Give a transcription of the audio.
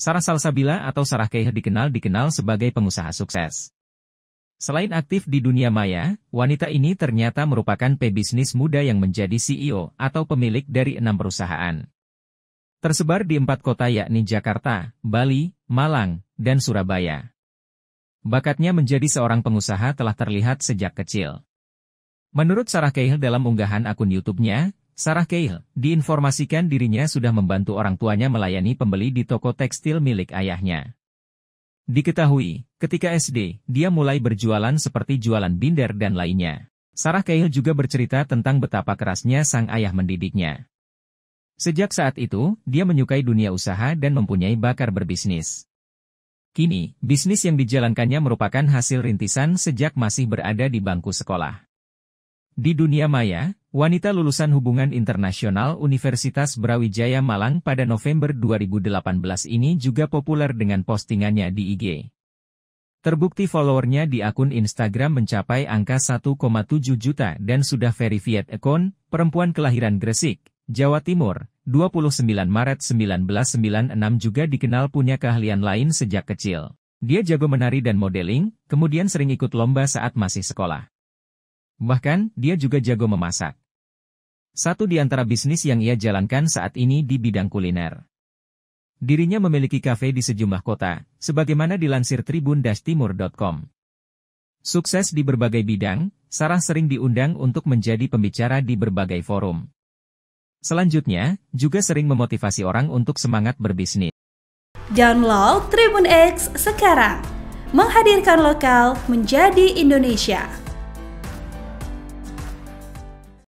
Sarah Salsabila atau Sarah Keih dikenal-dikenal sebagai pengusaha sukses. Selain aktif di dunia maya, wanita ini ternyata merupakan pebisnis muda yang menjadi CEO atau pemilik dari enam perusahaan. Tersebar di empat kota yakni Jakarta, Bali, Malang, dan Surabaya. Bakatnya menjadi seorang pengusaha telah terlihat sejak kecil. Menurut Sarah Cahill dalam unggahan akun YouTube-nya, Sarah Cahill, diinformasikan dirinya sudah membantu orang tuanya melayani pembeli di toko tekstil milik ayahnya. Diketahui, ketika SD, dia mulai berjualan seperti jualan binder dan lainnya. Sarah Cahill juga bercerita tentang betapa kerasnya sang ayah mendidiknya. Sejak saat itu, dia menyukai dunia usaha dan mempunyai bakar berbisnis. Kini, bisnis yang dijalankannya merupakan hasil rintisan sejak masih berada di bangku sekolah. Di dunia maya, wanita lulusan hubungan internasional Universitas Brawijaya Malang pada November 2018 ini juga populer dengan postingannya di IG. Terbukti followernya di akun Instagram mencapai angka 1,7 juta dan sudah verified account, perempuan kelahiran Gresik, Jawa Timur, 29 Maret 1996 juga dikenal punya keahlian lain sejak kecil. Dia jago menari dan modeling, kemudian sering ikut lomba saat masih sekolah. Bahkan, dia juga jago memasak. Satu di antara bisnis yang ia jalankan saat ini di bidang kuliner. Dirinya memiliki kafe di sejumlah kota, sebagaimana dilansir tribun-timur.com. Sukses di berbagai bidang, Sarah sering diundang untuk menjadi pembicara di berbagai forum. Selanjutnya, juga sering memotivasi orang untuk semangat berbisnis. Download Tribun X sekarang. Menghadirkan lokal menjadi Indonesia.